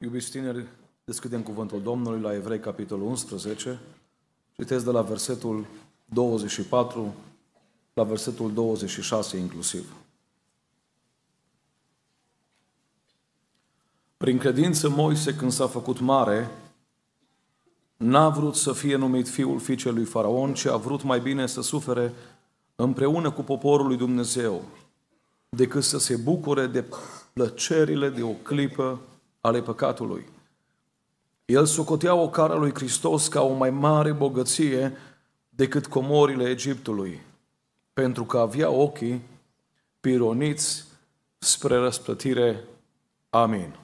Iubiți tineri, deschidem cuvântul Domnului la Evrei, capitolul 11. Citesc de la versetul 24 la versetul 26 inclusiv. Prin credință Moise, când s-a făcut mare, n-a vrut să fie numit fiul fiicei lui Faraon, ci a vrut mai bine să sufere împreună cu poporul lui Dumnezeu, decât să se bucure de plăcerile de o clipă ale păcatului. El socotea o cara lui Hristos ca o mai mare bogăție decât comorile Egiptului, pentru că avea ochii pironiți spre răsplătire. Amin.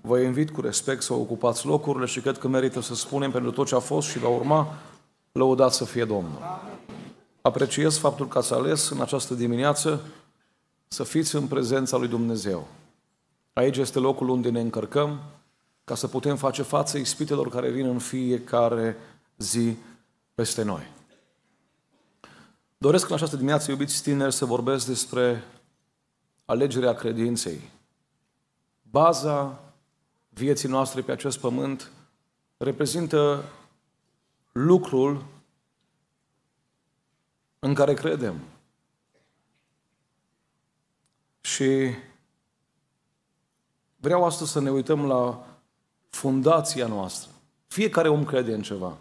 Vă invit cu respect să ocupați locurile și cred că merită să spunem pentru tot ce a fost și va urma, lăudați să fie Domnul. Apreciez faptul că ați ales în această dimineață să fiți în prezența lui Dumnezeu. Aici este locul unde ne încărcăm ca să putem face față ispitelor care vin în fiecare zi peste noi. Doresc în această dimineață, iubiți tineri, să vorbesc despre alegerea credinței. Baza vieții noastre pe acest pământ reprezintă lucrul în care credem. Și Vreau astăzi să ne uităm la fundația noastră. Fiecare om crede în ceva.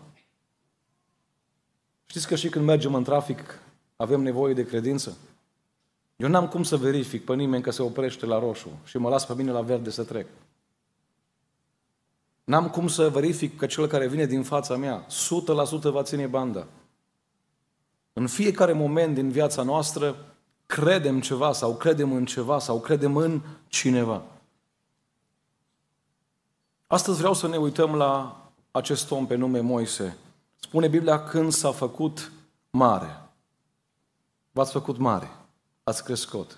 Știți că și când mergem în trafic avem nevoie de credință? Eu n-am cum să verific pe nimeni că se oprește la roșu și mă las pe mine la verde să trec. N-am cum să verific că cel care vine din fața mea 100% va ține banda. În fiecare moment din viața noastră credem ceva sau credem în ceva sau credem în cineva. Astăzi vreau să ne uităm la acest om pe nume Moise. Spune Biblia când s-a făcut mare. V-ați făcut mare. Ați crescut.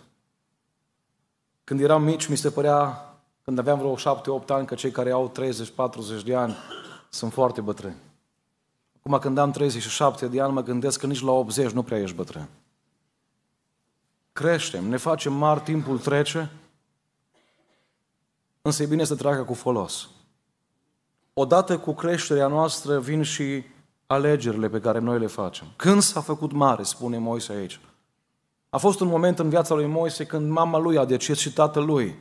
Când eram mici, mi se părea, când aveam vreo șapte, opt ani, că cei care au 30-40 de ani sunt foarte bătrâni. Acum când am 37 de ani, mă gândesc că nici la 80 nu prea ești bătrân. Creștem, ne facem mari, timpul trece, însă e bine să treacă cu folos odată cu creșterea noastră vin și alegerile pe care noi le facem. Când s-a făcut mare, spune Moise aici. A fost un moment în viața lui Moise când mama lui a decis și tatăl lui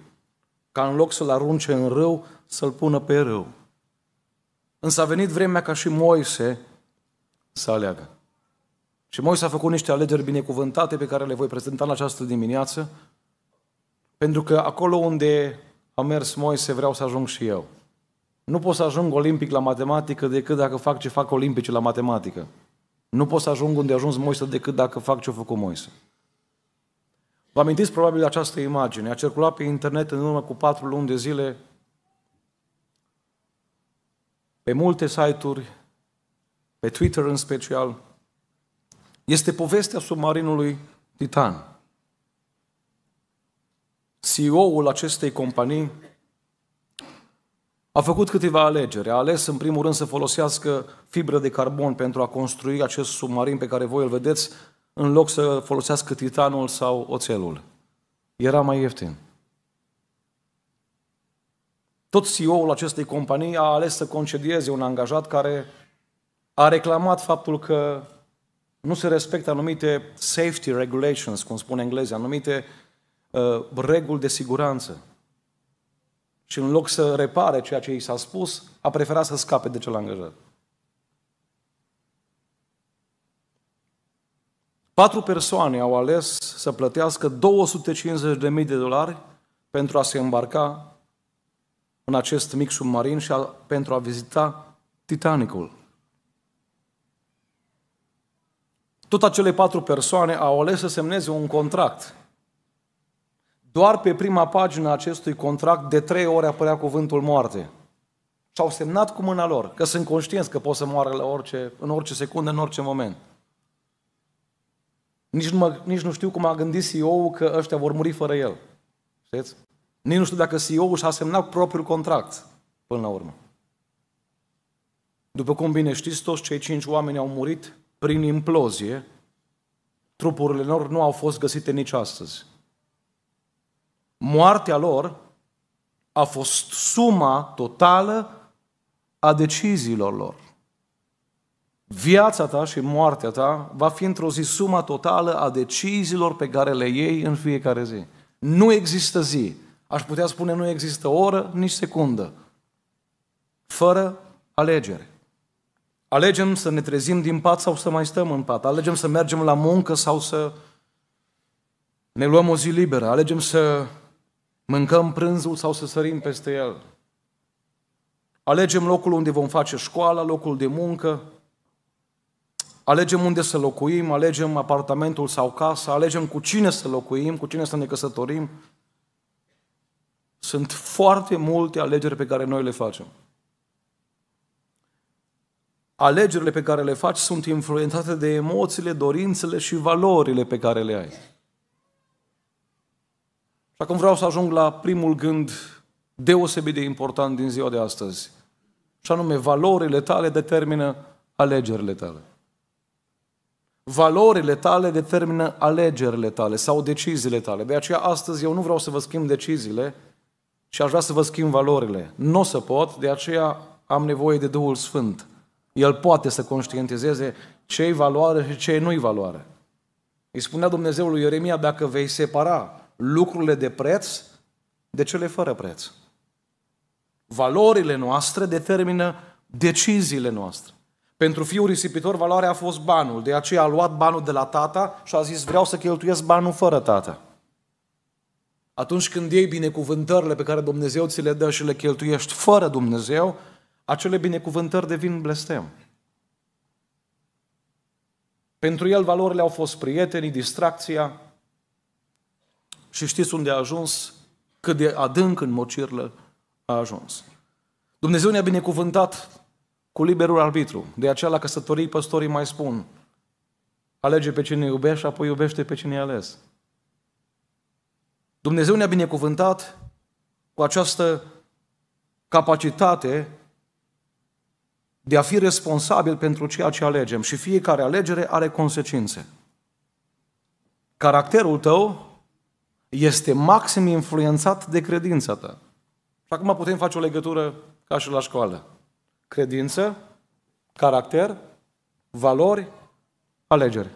ca în loc să-l arunce în râu, să-l pună pe râu. Însă a venit vremea ca și Moise să aleagă. Și Moise a făcut niște alegeri binecuvântate pe care le voi prezenta în această dimineață, pentru că acolo unde a mers Moise vreau să ajung și eu. Nu pot să ajung olimpic la matematică decât dacă fac ce fac olimpici la matematică. Nu pot să ajung unde a ajuns Moise decât dacă fac ce a făcut Moise. Vă amintiți probabil de această imagine. A circulat pe internet în urmă cu patru luni de zile pe multe site-uri, pe Twitter în special. Este povestea submarinului Titan. CEO-ul acestei companii a făcut câteva alegeri. A ales, în primul rând, să folosească fibră de carbon pentru a construi acest submarin pe care voi îl vedeți, în loc să folosească titanul sau oțelul. Era mai ieftin. Tot CEO-ul acestei companii a ales să concedieze un angajat care a reclamat faptul că nu se respectă anumite safety regulations, cum spune engleze, anumite uh, reguli de siguranță. Și în loc să repare ceea ce i s-a spus, a preferat să scape de cel angajat. Patru persoane au ales să plătească 250.000 de dolari pentru a se îmbarca în acest mic submarin și a, pentru a vizita Titanicul. Tot acele patru persoane au ales să semneze un contract doar pe prima pagină a acestui contract de trei ori apărea cuvântul moarte. Și au semnat cu mâna lor, că sunt conștienți că pot să moară la orice, în orice secundă, în orice moment. Nici nu, mă, nici nu știu cum a gândit CEO-ul că ăștia vor muri fără el. Știți? Nici nu știu dacă CEO-ul și-a semnat propriul contract până la urmă. După cum bine știți, toți cei cinci oameni au murit prin implozie. Trupurile lor nu au fost găsite nici astăzi. Moartea lor a fost suma totală a deciziilor lor. Viața ta și moartea ta va fi într-o zi suma totală a deciziilor pe care le iei în fiecare zi. Nu există zi, aș putea spune nu există oră, nici secundă, fără alegere. Alegem să ne trezim din pat sau să mai stăm în pat. Alegem să mergem la muncă sau să ne luăm o zi liberă. Alegem să Mâncăm prânzul sau să sărim peste el. Alegem locul unde vom face școala, locul de muncă, alegem unde să locuim, alegem apartamentul sau casa, alegem cu cine să locuim, cu cine să ne căsătorim. Sunt foarte multe alegeri pe care noi le facem. Alegerile pe care le faci sunt influențate de emoțiile, dorințele și valorile pe care le ai. Acum vreau să ajung la primul gând deosebit de important din ziua de astăzi. Și anume, valorile tale determină alegerile tale. Valorile tale determină alegerile tale sau deciziile tale. De aceea astăzi eu nu vreau să vă schimb deciziile, și aș vrea să vă schimb valorile. Nu o să pot, de aceea am nevoie de Duhul Sfânt. El poate să conștientizeze ce-i valoare și ce nu-i valoare. Îi spunea Dumnezeu lui Ieremia, dacă vei separa lucrurile de preț de cele fără preț. Valorile noastre determină deciziile noastre. Pentru fiul risipitor, valoarea a fost banul. De aceea a luat banul de la tata și a zis, vreau să cheltuiesc banul fără tata. Atunci când iei binecuvântările pe care Dumnezeu ți le dă și le cheltuiești fără Dumnezeu, acele binecuvântări devin blestem. Pentru el valorile au fost prietenii, distracția, și știți unde a ajuns? Cât de adânc în mocirlă a ajuns. Dumnezeu ne-a binecuvântat cu liberul arbitru. De aceea la căsătorii păstorii mai spun, alege pe cine iubești apoi iubește pe cine ales. Dumnezeu ne-a binecuvântat cu această capacitate de a fi responsabil pentru ceea ce alegem și fiecare alegere are consecințe. Caracterul tău este maxim influențat de credința ta. Și acum putem face o legătură ca și la școală. Credință, caracter, valori, alegeri.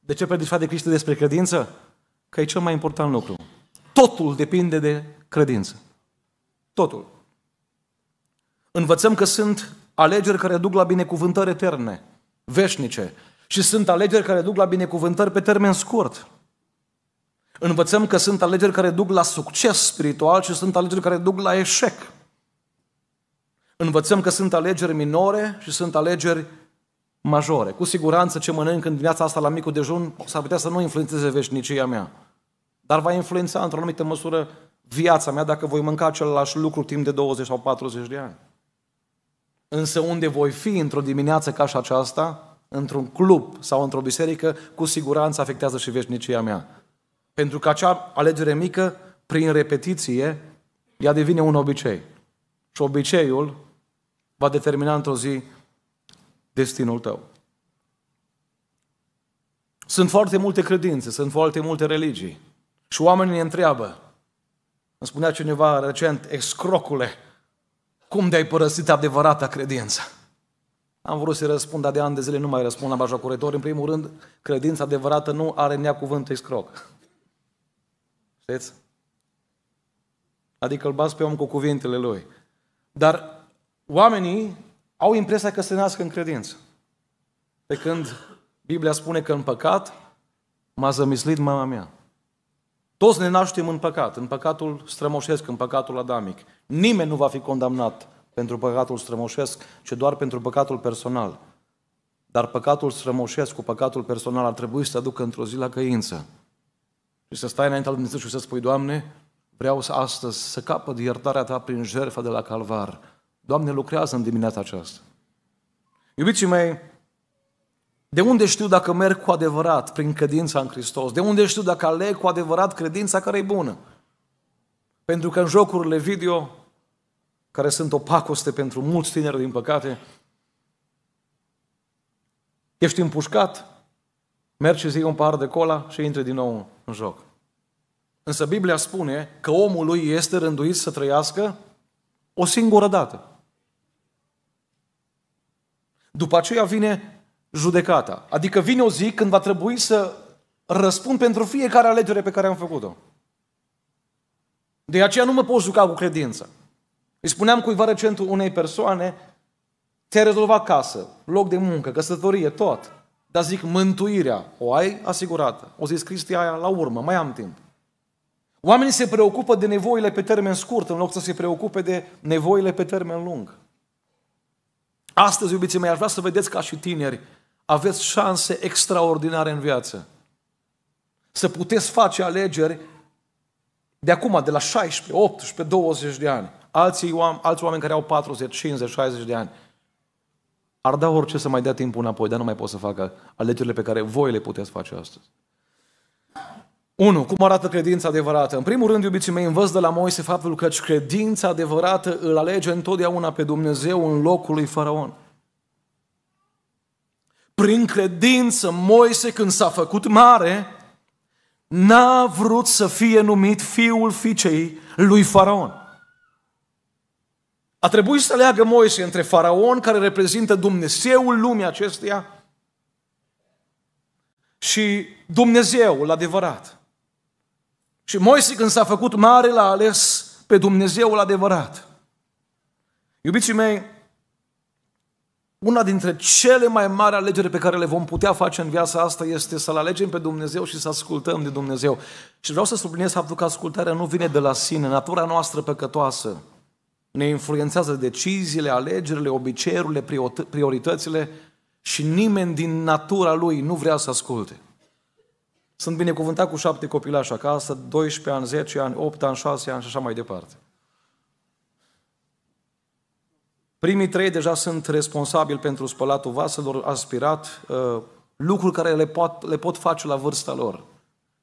De ce predici de Cristi despre credință? Că e cel mai important lucru. Totul depinde de credință. Totul. Învățăm că sunt alegeri care duc la binecuvântări eterne, veșnice, și sunt alegeri care duc la binecuvântări pe termen scurt, Învățăm că sunt alegeri care duc la succes spiritual și sunt alegeri care duc la eșec. Învățăm că sunt alegeri minore și sunt alegeri majore. Cu siguranță ce mănânc în dimineața asta la micul dejun s-ar putea să nu influențeze veșnicia mea. Dar va influența într-o anumită măsură viața mea dacă voi mânca același lucru timp de 20 sau 40 de ani. Însă unde voi fi într-o dimineață ca și aceasta, într-un club sau într-o biserică, cu siguranță afectează și veșnicia mea. Pentru că acea alegere mică, prin repetiție, ea devine un obicei. Și obiceiul va determina într-o zi destinul tău. Sunt foarte multe credințe, sunt foarte multe religii. Și oamenii ne întreabă, îmi spunea cineva recent, escrocule, cum de-ai părăsit adevărata credință? Am vrut să-i răspund, dar de ani de zile nu mai răspund la bajacuretori. În primul rând, credința adevărată nu are nea cuvânt escroc. Știți? Adică îl bați pe om cu cuvintele lui. Dar oamenii au impresia că se nasc în credință. Pe când Biblia spune că în păcat m-a zămislit mama mea. Toți ne naștem în păcat, în păcatul strămoșesc, în păcatul adamic. Nimeni nu va fi condamnat pentru păcatul strămoșesc, ci doar pentru păcatul personal. Dar păcatul strămoșesc cu păcatul personal ar trebui să aducă într-o zi la căință și să stai înaintea lui Dumnezeu și să spui, Doamne, vreau să astăzi să capăt iertarea Ta prin jertfa de la Calvar. Doamne, lucrează în dimineața aceasta. Iubiții mei, de unde știu dacă merg cu adevărat prin credința în Hristos? De unde știu dacă aleg cu adevărat credința care e bună? Pentru că în jocurile video, care sunt opacoste pentru mulți tineri, din păcate, ești împușcat, mergi și zic un par de cola și intri din nou în joc. Însă Biblia spune că omul lui este rânduit să trăiască o singură dată. După aceea vine judecata. Adică vine o zi când va trebui să răspund pentru fiecare alegere pe care am făcut-o. De aceea nu mă pot juca cu credința. Îi spuneam cuiva recent unei persoane, te-ai rezolvat casă, loc de muncă, căsătorie, tot. Dar zic, mântuirea o ai asigurată. O zis Cristi, aia la urmă, mai am timp. Oamenii se preocupă de nevoile pe termen scurt în loc să se preocupe de nevoile pe termen lung. Astăzi, iubiții mei, aș vrea să vedeți ca și tineri, aveți șanse extraordinare în viață. Să puteți face alegeri de acum, de la 16, 18, 20 de ani. Alții, alți oameni care au 40, 50, 60 de ani. Ar da orice să mai dea timpul înapoi, dar nu mai pot să facă alegerile pe care voi le puteți face astăzi. 1. Cum arată credința adevărată? În primul rând, iubiții mei, învăț de la Moise faptul că credința adevărată îl alege întotdeauna pe Dumnezeu în locul lui Faraon. Prin credință, Moise, când s-a făcut mare, n-a vrut să fie numit fiul fiicei lui Faraon. A trebuit să leagă Moise între faraon, care reprezintă Dumnezeul lumii acesteia, și Dumnezeul adevărat. Și Moise, când s-a făcut mare, l-a ales pe Dumnezeul adevărat. Iubiții mei, una dintre cele mai mari alegeri pe care le vom putea face în viața asta este să-L alegem pe Dumnezeu și să ascultăm de Dumnezeu. Și vreau să subliniez faptul că ascultarea nu vine de la sine, natura noastră păcătoasă ne influențează deciziile, alegerile, obiceiurile, prioritățile și nimeni din natura lui nu vrea să asculte. Sunt binecuvântat cu șapte copilași acasă, 12 ani, 10 ani, 8 ani, 6 ani și așa mai departe. Primii trei deja sunt responsabili pentru spălatul vaselor, aspirat, uh, lucruri care le pot, le pot face la vârsta lor.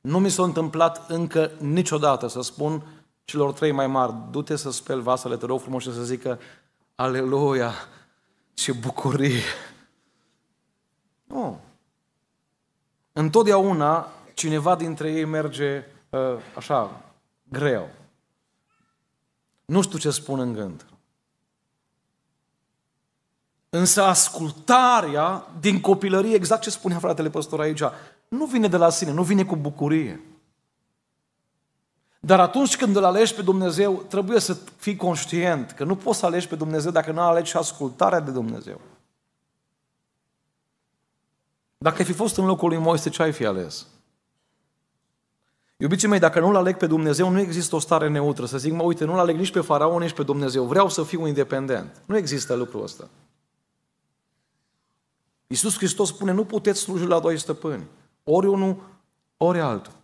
Nu mi s-a întâmplat încă niciodată să spun celor trei mai mari, du-te să speli vasele, te rog frumos și să zică, aleluia, ce bucurie! Nu. Întotdeauna cineva dintre ei merge uh, așa, greu. Nu știu ce spun în gând. Însă ascultarea din copilărie, exact ce spunea fratele păstor aici, nu vine de la sine, nu vine cu bucurie. Dar atunci când îl alegi pe Dumnezeu, trebuie să fii conștient că nu poți să alegi pe Dumnezeu dacă nu alegi și ascultarea de Dumnezeu. Dacă ai fi fost în locul lui Moise, ce ai fi ales? Iubiții mei, dacă nu-L aleg pe Dumnezeu, nu există o stare neutră. Să zic, mă, uite, nu-L aleg nici pe faraon, nici pe Dumnezeu. Vreau să fiu independent. Nu există lucrul ăsta. Iisus Hristos spune, nu puteți sluji la doi stăpâni. Ori unul, ori altul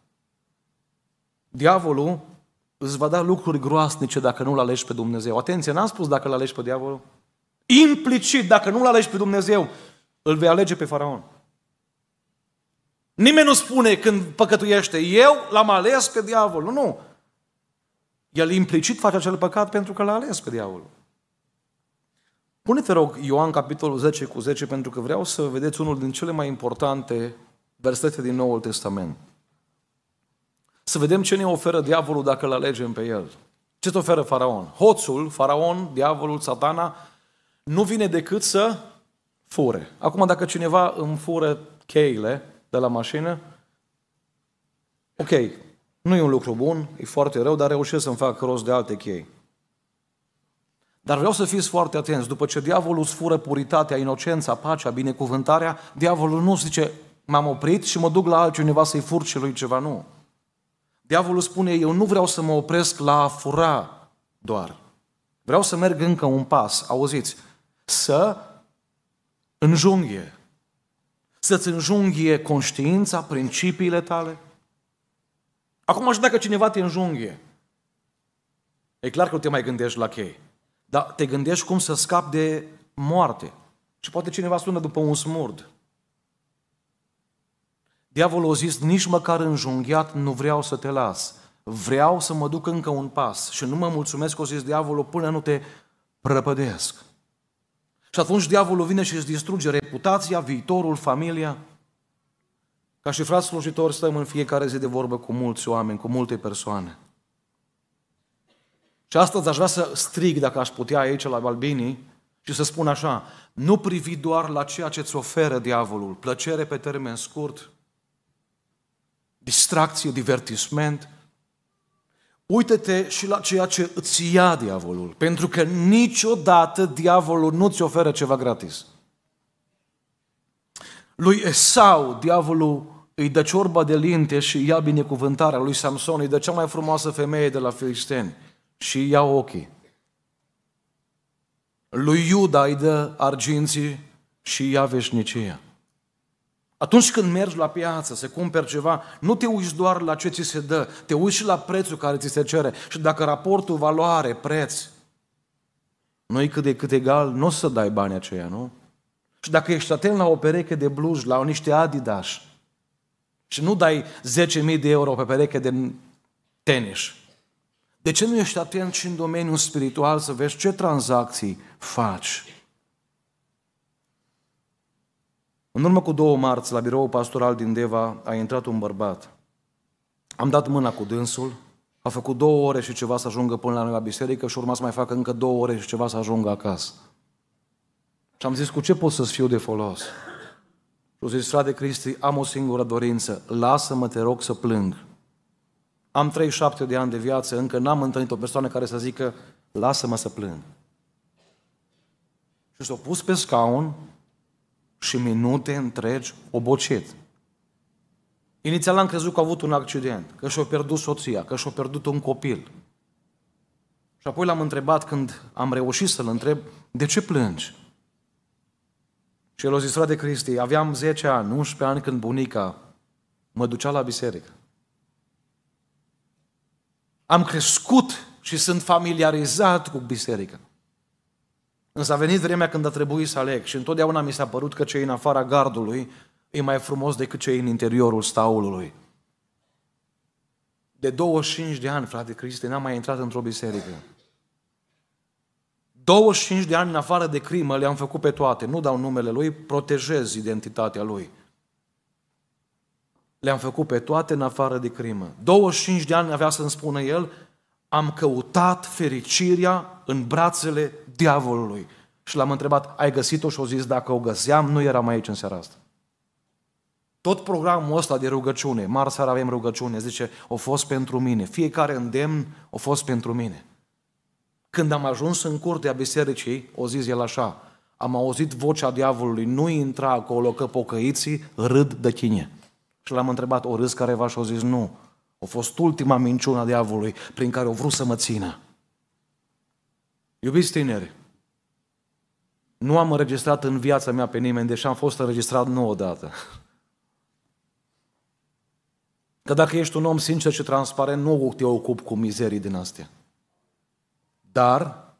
diavolul îți va da lucruri groasnice dacă nu-L alegi pe Dumnezeu. Atenție, n-am spus dacă l alegi pe diavolul. Implicit, dacă nu-L alegi pe Dumnezeu, îl vei alege pe faraon. Nimeni nu spune când păcătuiește, eu l-am ales pe diavol. Nu, nu. El implicit face acel păcat pentru că l-a ales pe diavolul. Pune-te, rog, Ioan capitolul 10 cu 10, pentru că vreau să vedeți unul din cele mai importante versete din Noul Testament. Să vedem ce ne oferă diavolul dacă îl alegem pe el. Ce te oferă faraon? Hoțul, faraon, diavolul, satana, nu vine decât să fure. Acum, dacă cineva îmi fură cheile de la mașină, ok, nu e un lucru bun, e foarte rău, dar reușesc să-mi fac rost de alte chei. Dar vreau să fiți foarte atenți. După ce diavolul îți fură puritatea, inocența, pacea, binecuvântarea, diavolul nu zice, m-am oprit și mă duc la altcineva să-i fur celui ceva. Nu. Diavolul spune, eu nu vreau să mă opresc la a fura doar. Vreau să merg încă un pas, auziți, să înjunghie. Să-ți înjunghie conștiința, principiile tale. Acum și dacă cineva te înjunghie, e clar că nu te mai gândești la chei. Dar te gândești cum să scapi de moarte. Și poate cineva sună după un smurd. Diavolul a zis, nici măcar înjunghiat nu vreau să te las. Vreau să mă duc încă un pas și nu mă mulțumesc, o zis diavolul, până nu te prăpădesc. Și atunci diavolul vine și îți distruge reputația, viitorul, familia. Ca și frați slujitori stăm în fiecare zi de vorbă cu mulți oameni, cu multe persoane. Și astăzi aș vrea să strig, dacă aș putea, aici la Balbinii și să spun așa, nu privi doar la ceea ce îți oferă diavolul, plăcere pe termen scurt, distracție, divertisment. Uită-te și la ceea ce îți ia diavolul, pentru că niciodată diavolul nu ți oferă ceva gratis. Lui Esau, diavolul îi dă ciorba de linte și ia binecuvântarea lui Samson, îi dă cea mai frumoasă femeie de la filisteni și ia ochii. Lui Iuda îi dă arginții și ia veșnicia. Atunci când mergi la piață să cumperi ceva, nu te uiți doar la ce ți se dă, te uiți și la prețul care ți se cere. Și dacă raportul valoare-preț nu e cât de cât egal, nu o să dai banii aceia, nu? Și dacă ești atent la o pereche de bluji, la niște Adidas, și nu dai 10.000 de euro pe pereche de tenis, de ce nu ești atent și în domeniul spiritual să vezi ce tranzacții faci? În urmă cu două marți, la biroul pastoral din Deva, a intrat un bărbat. Am dat mâna cu dânsul, a făcut două ore și ceva să ajungă până la noi la biserică și urma să mai facă încă două ore și ceva să ajungă acasă. Și am zis, cu ce pot să-ți fiu de folos? Și zis, frate Cristi, am o singură dorință, lasă-mă, te rog, să plâng. Am 37 de ani de viață, încă n-am întâlnit o persoană care să zică, lasă-mă să plâng. Și s-a pus pe scaun, și minute întregi obocit. Inițial am crezut că a avut un accident, că și-a pierdut soția, că și-a pierdut un copil. Și apoi l-am întrebat când am reușit să-l întreb, de ce plângi? Și el a zis, de Cristi, aveam 10 ani, 11 ani când bunica mă ducea la biserică. Am crescut și sunt familiarizat cu biserica. Însă a venit vremea când a trebuit să aleg și întotdeauna mi s-a părut că cei în afara gardului e mai frumos decât cei în interiorul staulului. De 25 de ani, frate Cristi, n-am mai intrat într-o biserică. 25 de ani în afară de crimă le-am făcut pe toate. Nu dau numele lui, protejez identitatea lui. Le-am făcut pe toate în afară de crimă. 25 de ani avea să-mi spună el am căutat fericirea în brațele diavolului. Și l-am întrebat, ai găsit-o? Și au zis, dacă o găseam, nu eram aici în seara asta. Tot programul ăsta de rugăciune, marți seara avem rugăciune, zice, o fost pentru mine. Fiecare îndemn o fost pentru mine. Când am ajuns în curtea bisericii, o zis el așa, am auzit vocea diavolului, nu intra acolo că pocăiții râd de tine. Și l-am întrebat, o râs careva și o zis, nu, a fost ultima minciună a diavolului prin care o vrut să mă țină. Iubiți tineri, nu am înregistrat în viața mea pe nimeni, deși am fost înregistrat nu odată. Că dacă ești un om sincer și transparent, nu te ocup cu mizerii din astea. Dar,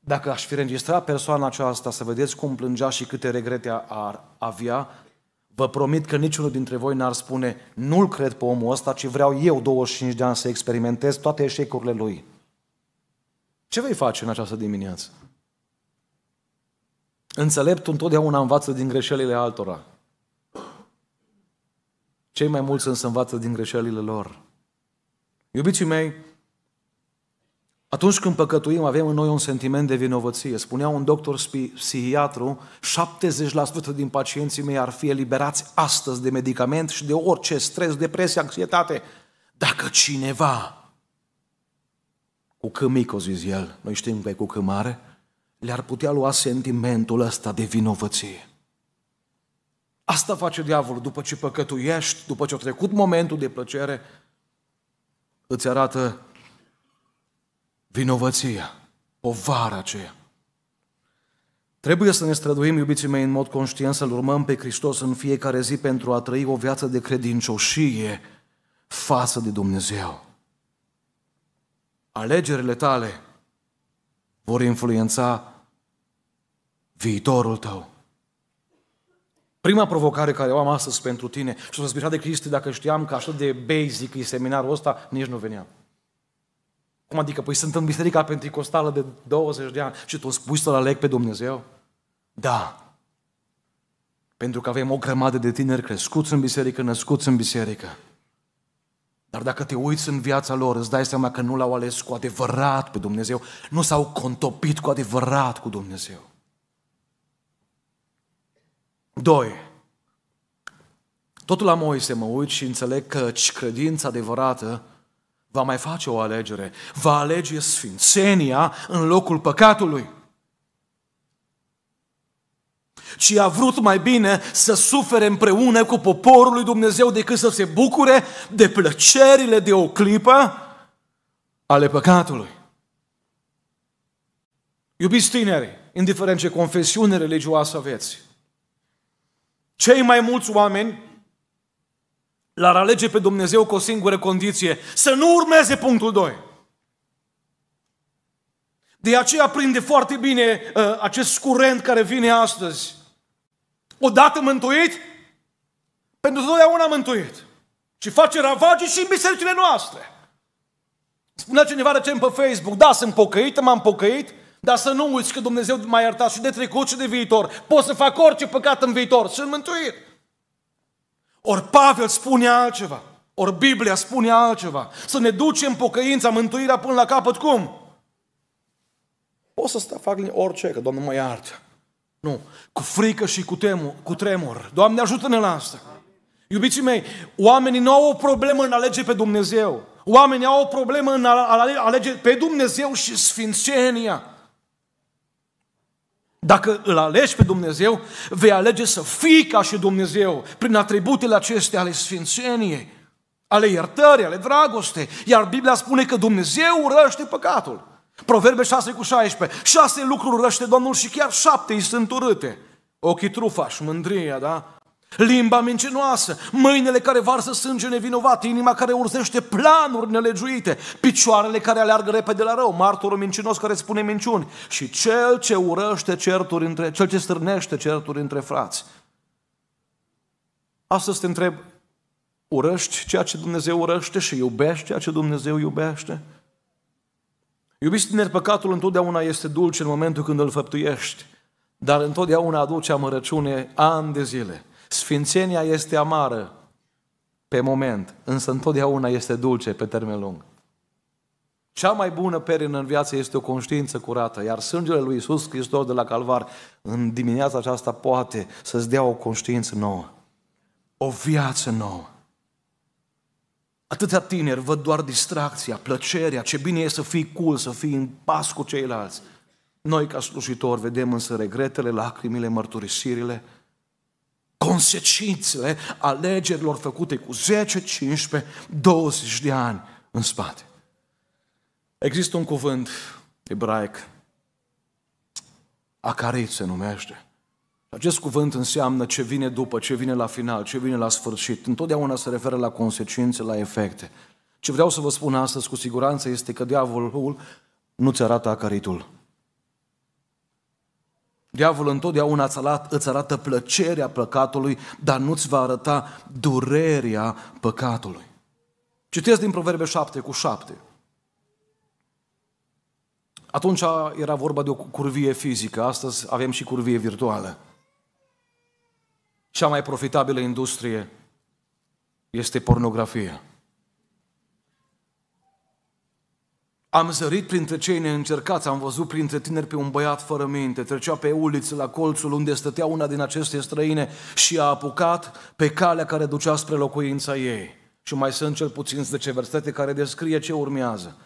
dacă aș fi registrat persoana aceasta, să vedeți cum plângea și câte regrete ar avea, Vă promit că niciunul dintre voi n-ar spune, nu-l cred pe omul ăsta, ci vreau eu 25 de ani să experimentez toate eșecurile lui. Ce vei face în această dimineață? Înțeleptul întotdeauna învață din greșelile altora. Cei mai mulți însă învață din greșelile lor. Iubiții mei, atunci când păcătuim, avem în noi un sentiment de vinovăție. Spunea un doctor psihiatru, 70% din pacienții mei ar fi eliberați astăzi de medicament și de orice stres, depresie, anxietate. Dacă cineva, cu cât mic o zis el, noi știm că e cu cât mare, le-ar putea lua sentimentul ăsta de vinovăție. Asta face diavolul după ce păcătuiești, după ce a trecut momentul de plăcere, îți arată vinovăția, povara aceea. Trebuie să ne străduim, iubiții mei, în mod conștient să-L urmăm pe Hristos în fiecare zi pentru a trăi o viață de credincioșie față de Dumnezeu. Alegerile tale vor influența viitorul tău. Prima provocare care o am astăzi pentru tine, și o să de Cristi, dacă știam că așa de basic e seminarul ăsta, nici nu veneam. Cum adică? Păi sunt în biserica pentecostală de 20 de ani și tu îmi spui să-L aleg pe Dumnezeu? Da. Pentru că avem o grămadă de tineri crescuți în biserică, născuți în biserică. Dar dacă te uiți în viața lor, îți dai seama că nu l-au ales cu adevărat pe Dumnezeu, nu s-au contopit cu adevărat cu Dumnezeu. Doi. Totul la Moise mă uit și înțeleg că credința adevărată va mai face o alegere, va alege sfințenia în locul păcatului. Ci a vrut mai bine să sufere împreună cu poporul lui Dumnezeu decât să se bucure de plăcerile de o clipă ale păcatului. Iubiți tineri, indiferent ce confesiune religioasă aveți, cei mai mulți oameni L-ar alege pe Dumnezeu cu o singură condiție, să nu urmeze punctul 2. De aceea prinde foarte bine uh, acest curent care vine astăzi. Odată mântuit, pentru totdeauna mântuit. Și face ravagii și în bisericile noastre. Spunea cineva ce pe Facebook, da, sunt pocăit, m-am pocăit, dar să nu uiți că Dumnezeu m-a iertat și de trecut și de viitor. Pot să fac orice păcat în viitor, sunt mântuit. Ori Pavel spune altceva, ori Biblia spune altceva. Să ne ducem pocăința, mântuirea până la capăt, cum? Pot să stă fac orice, că Doamne mă iartă. Nu, cu frică și cu, temu, cu tremur. Doamne ajută-ne la asta. Iubiții mei, oamenii nu au o problemă în a alege pe Dumnezeu. Oamenii au o problemă în a alege pe Dumnezeu și Sfințenia. Dacă îl alegi pe Dumnezeu, vei alege să fii ca și Dumnezeu prin atributele acestea ale sfințeniei, ale iertării, ale dragostei. Iar Biblia spune că Dumnezeu urăște păcatul. Proverbe 6 cu 16. Șase lucruri urăște Domnul și chiar șapte îi sunt urâte. Ochii trufași, mândria, da? limba mincinoasă, mâinile care varsă sânge nevinovat, inima care urzește planuri nelegiuite, picioarele care aleargă repede la rău, martorul mincinos care spune minciuni și cel ce urăște certuri între, cel ce stârnește certuri între frați. Astăzi te întreb, urăști ceea ce Dumnezeu urăște și iubești ceea ce Dumnezeu iubește? Iubiți tineri, păcatul întotdeauna este dulce în momentul când îl făptuiești, dar întotdeauna aduce amărăciune ani de zile. Sfințenia este amară pe moment, însă întotdeauna este dulce pe termen lung. Cea mai bună perină în viață este o conștiință curată, iar sângele lui Isus Hristos de la Calvar în dimineața aceasta poate să-ți dea o conștiință nouă, o viață nouă. Atâtea tineri văd doar distracția, plăcerea, ce bine e să fii cool, să fii în pas cu ceilalți. Noi, ca slujitori, vedem însă regretele, lacrimile, mărturisirile, consecințele alegerilor făcute cu 10, 15, 20 de ani în spate. Există un cuvânt ebraic, care se numește. Acest cuvânt înseamnă ce vine după, ce vine la final, ce vine la sfârșit. Întotdeauna se referă la consecințe, la efecte. Ce vreau să vă spun astăzi cu siguranță este că diavolul nu ți arată acaritul. Diavolul întotdeauna îți arată, îți arată plăcerea păcatului, dar nu-ți va arăta durerea păcatului. Citesc din Proverbe 7 cu 7. Atunci era vorba de o curvie fizică, astăzi avem și curvie virtuală. Cea mai profitabilă industrie este pornografia. Am zărit printre cei neîncercați, am văzut printre tineri pe un băiat fără minte, trecea pe uliță la colțul unde stătea una din aceste străine și a apucat pe calea care ducea spre locuința ei. Și mai sunt cel puțin 10 versete care descrie ce urmează.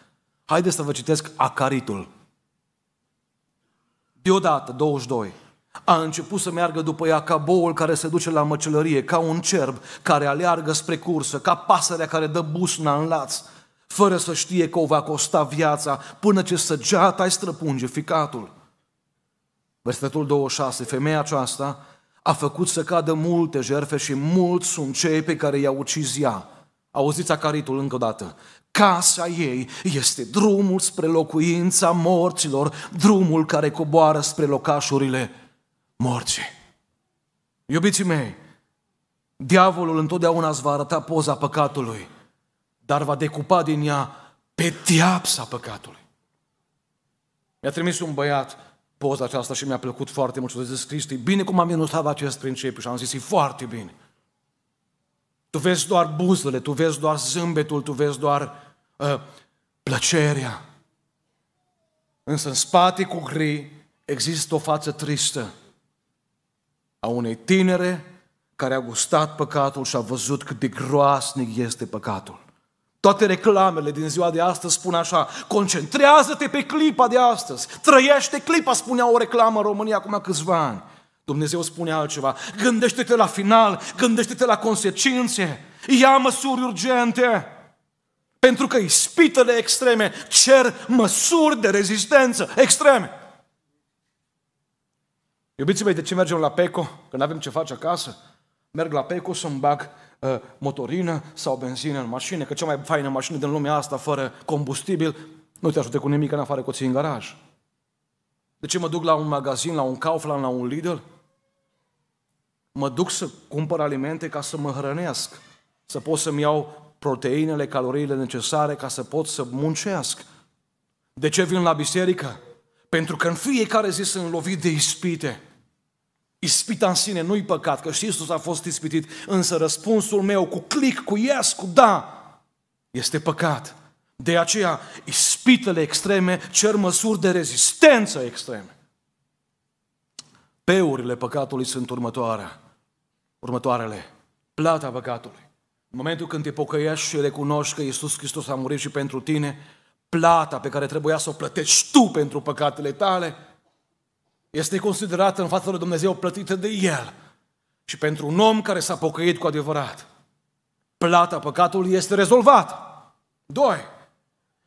Haideți să vă citesc acaritul. Deodată, 22, a început să meargă după ea ca boul care se duce la măcelărie, ca un cerb care aleargă spre cursă, ca pasărea care dă busna în laț fără să știe că o va costa viața până ce săgeata îi străpunge ficatul. Versetul 26, femeia aceasta a făcut să cadă multe jerfe și mulți sunt cei pe care i-a ucis ea. Auziți acaritul încă o dată. Casa ei este drumul spre locuința morților, drumul care coboară spre locașurile morții. Iubiții mei, diavolul întotdeauna îți va arăta poza păcatului – dar va decupa din ea diapsa păcatului. Mi-a trimis un băiat poza aceasta și mi-a plăcut foarte mult și a zis, Cristi, bine cum am ilustrat acest principiu și am zis, e foarte bine. Tu vezi doar buzele, tu vezi doar zâmbetul, tu vezi doar uh, plăcerea. Însă în spate cu gri există o față tristă a unei tinere care a gustat păcatul și a văzut cât de groasnic este păcatul. Toate reclamele din ziua de astăzi spun așa, concentrează-te pe clipa de astăzi, trăiește clipa, spunea o reclamă în România acum câțiva ani. Dumnezeu spune altceva, gândește-te la final, gândește-te la consecințe, ia măsuri urgente. Pentru că ispitele extreme cer măsuri de rezistență extreme. Iubiții mei, de ce mergem la PECO? Că nu avem ce face acasă? Merg la PECO să-mi bag Uh, motorină sau benzină în mașină, că cea mai faină mașină din lumea asta fără combustibil nu te ajută cu nimic în afară cu ții în garaj. De ce mă duc la un magazin, la un Kaufland, la un Lidl? Mă duc să cumpăr alimente ca să mă hrănesc, să pot să-mi iau proteinele, caloriile necesare ca să pot să muncesc. De ce vin la biserică? Pentru că în fiecare zi sunt lovit de ispite. Ispita în sine nu-i păcat, că și Iisus a fost ispitit, însă răspunsul meu cu clic, cu yes, cu da, este păcat. De aceea, ispitele extreme cer măsuri de rezistență extreme. Peurile păcatului sunt următoarea, următoarele. Plata păcatului. În momentul când te pocăiești și recunoști că Iisus Hristos a murit și pentru tine, plata pe care trebuia să o plătești tu pentru păcatele tale, este considerată în fața lui Dumnezeu plătită de El. Și pentru un om care s-a pocăit cu adevărat, plata păcatului este rezolvată. Doi,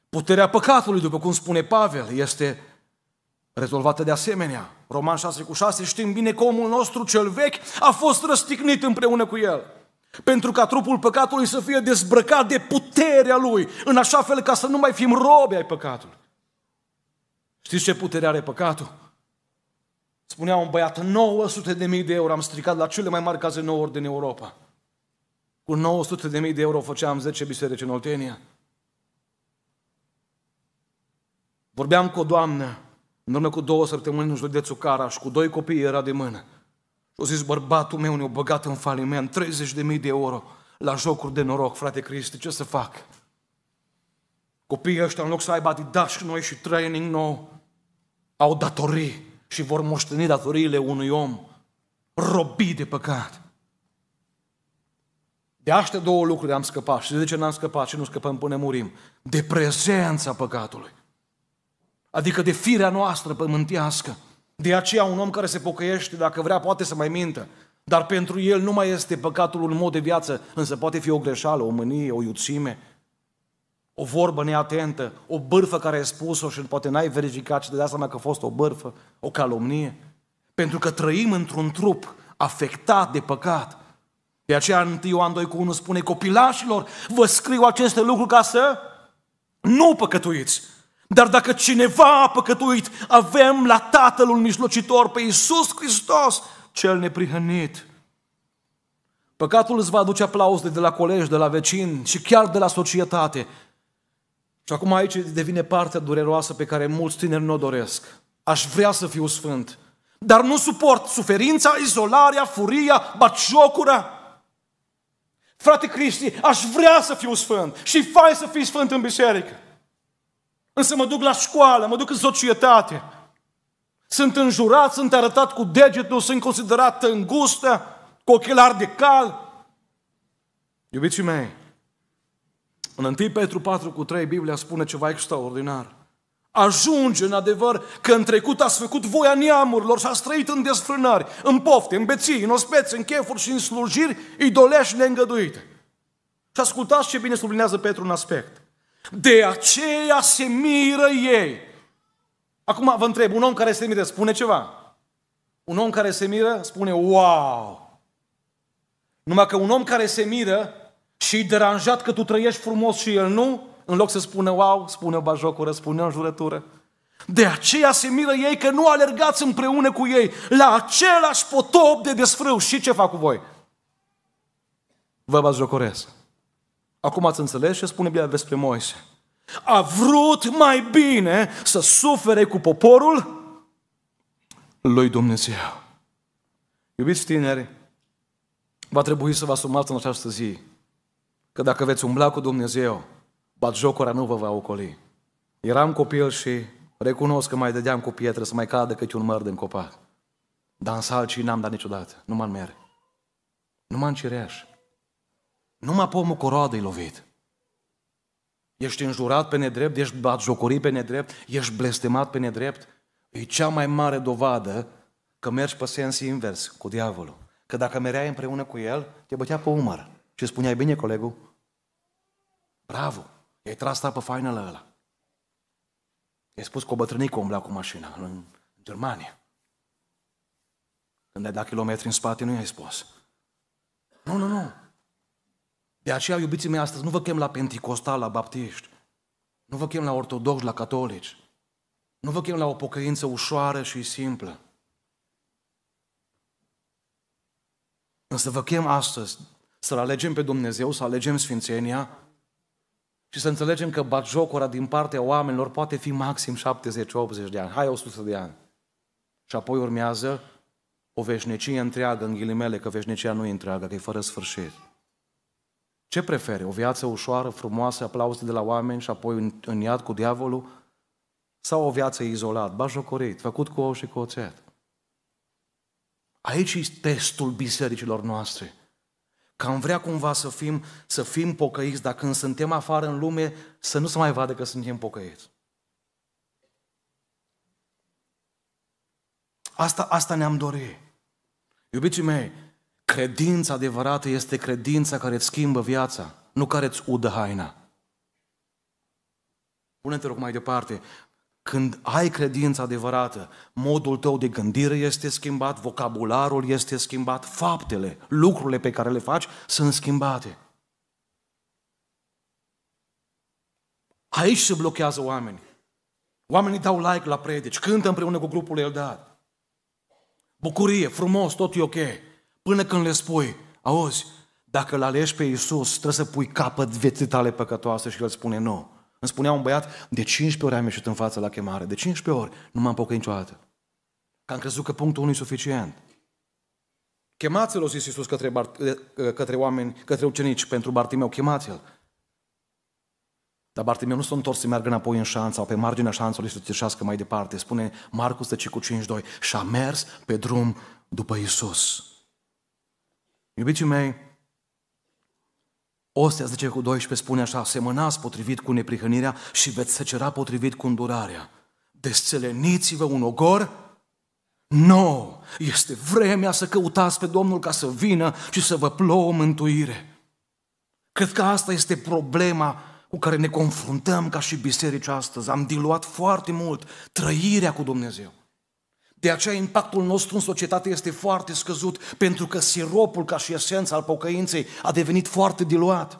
puterea păcatului, după cum spune Pavel, este rezolvată de asemenea. Roman 6 cu 6, știm bine că omul nostru cel vechi a fost răstignit împreună cu el. Pentru ca trupul păcatului să fie dezbrăcat de puterea lui, în așa fel ca să nu mai fim robe ai păcatului. Știți ce putere are păcatul? Spunea un băiat, 900 de mii de euro am stricat la cele mai mari case nouă din Europa. Cu 900 de mii de euro făceam 10 biserici în Oltenia. Vorbeam cu o doamnă, în urmă cu două săptămâni, în județul și cu doi copii era de mână. Și au zis, bărbatul meu ne-a băgat în faliment 30 de mii de euro la jocuri de noroc, frate Cristi, ce să fac? Copiii ăștia, în loc să aibă adidași noi și training nou, au datorii și vor moșteni datoriile unui om robit de păcat. De aște două lucruri am scăpat. Și de ce n-am scăpat și nu scăpăm până murim? De prezența păcatului. Adică de firea noastră pământească. De aceea un om care se pocăiește, dacă vrea, poate să mai mintă. Dar pentru el nu mai este păcatul un mod de viață, însă poate fi o greșeală, o mânie, o iuțime, o vorbă neatentă, o bârfă care ai spus-o și poate n-ai verificat și de asta că a fost o bârfă, o calomnie. Pentru că trăim într-un trup afectat de păcat. De aceea în Ioan 2 cu 1 spune copilașilor, vă scriu aceste lucruri ca să nu păcătuiți. Dar dacă cineva a păcătuit, avem la Tatăl un mijlocitor, pe Iisus Hristos, cel neprihănit. Păcatul îți va aduce aplauze de la colegi, de la vecini și chiar de la societate. Și acum aici devine partea dureroasă pe care mulți tineri nu o doresc. Aș vrea să fiu sfânt, dar nu suport suferința, izolarea, furia, baciocura. Frate Cristi, aș vrea să fiu sfânt și fai să fii sfânt în biserică. Însă mă duc la școală, mă duc în societate. Sunt înjurat, sunt arătat cu degetul, sunt considerat îngustă, cu ochelari de cal. Iubiții mei, în 1 Petru 4 cu 3, Biblia spune ceva extraordinar. Ajunge în adevăr că în trecut ați făcut voia neamurilor și ați trăit în desfrânări, în pofte, în beții, în ospeți, în chefuri și în slujiri idolești neîngăduite. Și ascultați ce bine sublinează Petru un aspect. De aceea se miră ei. Acum vă întreb, un om care se miră spune ceva? Un om care se miră spune, wow! Numai că un om care se miră și deranjat că tu trăiești frumos și el nu, în loc să spună wow, spune o bajocură, spune o jurătură. De aceea se miră ei că nu alergați împreună cu ei la același potop de desfrâu. Și ce fac cu voi? Vă bajocoresc. Acum ați înțeles ce spune Biblia despre Moise. A vrut mai bine să sufere cu poporul lui Dumnezeu. Iubiți tineri, va trebui să vă asumați în această zi că dacă veți umbla cu Dumnezeu, batjocorea nu vă va ocoli. Eram copil și recunosc că mai dădeam cu pietre să mai cadă câte un măr din copac. Dar în salcii n-am dat niciodată, numai în mere. Numai în cireaș. Numai pomul cu roadă lovit. Ești înjurat pe nedrept, ești batjocorit pe nedrept, ești blestemat pe nedrept. E cea mai mare dovadă că mergi pe sens invers cu diavolul. Că dacă mereai împreună cu el, te bătea pe umăr. Și spuneai, bine, colegul? Bravo! I-ai tras apă faină la ăla. I-ai spus că o bătrânică umbla cu mașina în Germania. Când ai dat kilometri în spate, nu i-ai spus. Nu, nu, nu. De aceea, iubiții mei, astăzi nu vă chem la penticostal, la baptiști. Nu vă chem la ortodoxi, la catolici. Nu vă chem la o pocăință ușoară și simplă. Însă vă chem astăzi să-L alegem pe Dumnezeu, să alegem Sfințenia și să înțelegem că batjocura din partea oamenilor poate fi maxim 70-80 de ani. Hai 100 de ani. Și apoi urmează o veșnicie întreagă, în ghilimele, că veșnicia nu e întreagă, că e fără sfârșit. Ce preferi? O viață ușoară, frumoasă, aplauze de la oameni și apoi în iad cu diavolul? Sau o viață izolat, bajocorit, făcut cu ou și cu oțet? Aici e testul bisericilor noastre că am vrea cumva să fim, să fim pocăiți, dar când suntem afară în lume, să nu se mai vadă că suntem pocăiți. Asta, asta ne-am dorit. Iubiții mei, credința adevărată este credința care îți schimbă viața, nu care îți udă haina. Pune-te rog mai departe. Când ai credință adevărată, modul tău de gândire este schimbat, vocabularul este schimbat, faptele, lucrurile pe care le faci sunt schimbate. Aici se blochează oamenii. Oamenii dau like la predici, cântă împreună cu grupul dat, Bucurie, frumos, tot e ok. Până când le spui, auzi, dacă îl alegi pe Iisus, trebuie să pui capăt vieții tale păcătoase și el spune nu. Îmi spunea un băiat, de 15 ori am ieșit în față la chemare, de 15 ori, nu m-am pocăit niciodată. Că am crezut că punctul 1 e suficient. Chemați-l, o zis Iisus către, bar, eh, către oameni, către ucenici, pentru Bartimeu, chemați-l. Dar Bartimeu nu s-a întors să meargă înapoi în șanță sau pe marginea șanțului să țâșească mai departe. Spune Marcus de cu 5.2 și a mers pe drum după Iisus. Iubiții mei, Ostea 10 cu 12 spune așa, semănați potrivit cu neprihănirea și veți secera potrivit cu îndurarea. Desțeleniți-vă un ogor No, Este vremea să căutați pe Domnul ca să vină și să vă plouă mântuire. Cred că asta este problema cu care ne confruntăm ca și biserici astăzi. Am diluat foarte mult trăirea cu Dumnezeu. De aceea impactul nostru în societate este foarte scăzut, pentru că siropul ca și esența al pocăinței a devenit foarte diluat.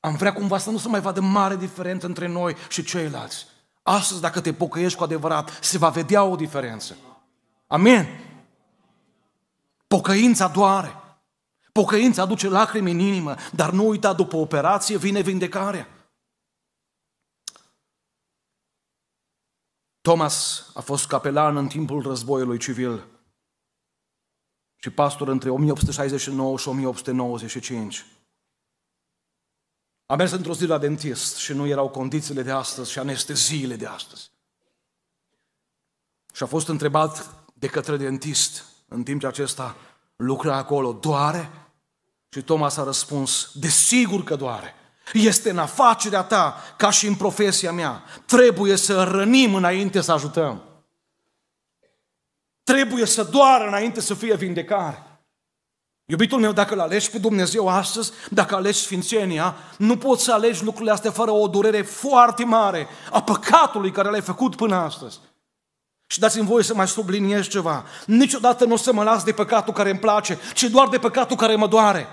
Am vrea cumva să nu se mai vadă mare diferență între noi și ceilalți. Astăzi, dacă te pocăiești cu adevărat, se va vedea o diferență. Amin? Pocăința doare. Pocăința aduce lacrimi în inimă, dar nu uita, după operație vine vindecarea. Thomas a fost capelan în timpul războiului civil și pastor între 1869 și 1895. A mers într-o zi la dentist și nu erau condițiile de astăzi și anesteziile de astăzi. Și a fost întrebat de către dentist în timp ce acesta lucra acolo, doare? Și Thomas a răspuns, desigur că doare. Este în afacerea ta, ca și în profesia mea. Trebuie să rănim înainte să ajutăm. Trebuie să doară înainte să fie vindecare. Iubitul meu, dacă îl alegi pe Dumnezeu astăzi, dacă alegi Sfințenia, nu poți să alegi lucrurile astea fără o durere foarte mare a păcatului care l-ai făcut până astăzi. Și dați-mi voie să mai subliniez ceva. Niciodată nu o să mă las de păcatul care îmi place, ci doar de păcatul care mă doare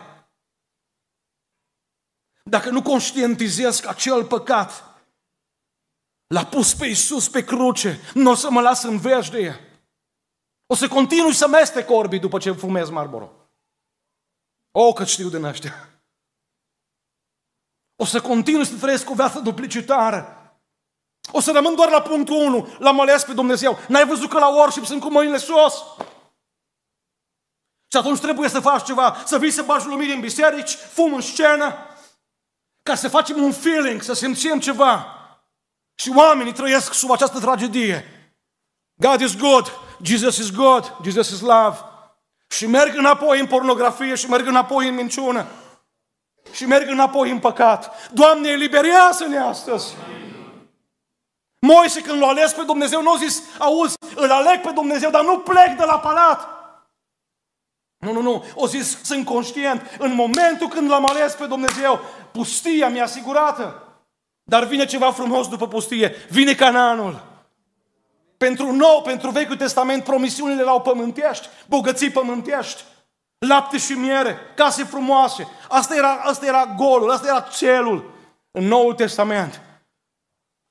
dacă nu conștientizez că acel păcat l-a pus pe Iisus pe cruce, nu o să mă las în veșnicie. O să continui să meste corbi după ce fumez Marlboro. O, că știu din ăștia. O să continui să trăiesc o viață duplicitară. O să rămân doar la punctul 1, la măles pe Dumnezeu. N-ai văzut că la worship sunt cu mâinile sus? Și atunci trebuie să faci ceva, să vii să bagi lumini în biserici, fum în scenă, ca să facem un feeling, să simțim ceva. Și oamenii trăiesc sub această tragedie. God is good, Jesus is God, Jesus is love. Și merg înapoi în pornografie și merg înapoi în minciună. Și merg înapoi în păcat. Doamne, eliberează-ne astăzi! Moise, când l-a ales pe Dumnezeu, nu a zis, auzi, îl aleg pe Dumnezeu, dar nu plec de la palat. Nu, nu, nu. O zis, sunt conștient. În momentul când l-am ales pe Dumnezeu, pustia mi-a asigurată. Dar vine ceva frumos după pustie. Vine Canaanul. Pentru nou, pentru Vechiul Testament, promisiunile erau pământești, bogății pământești, lapte și miere, case frumoase. Asta era, asta era golul, asta era celul. În Noul Testament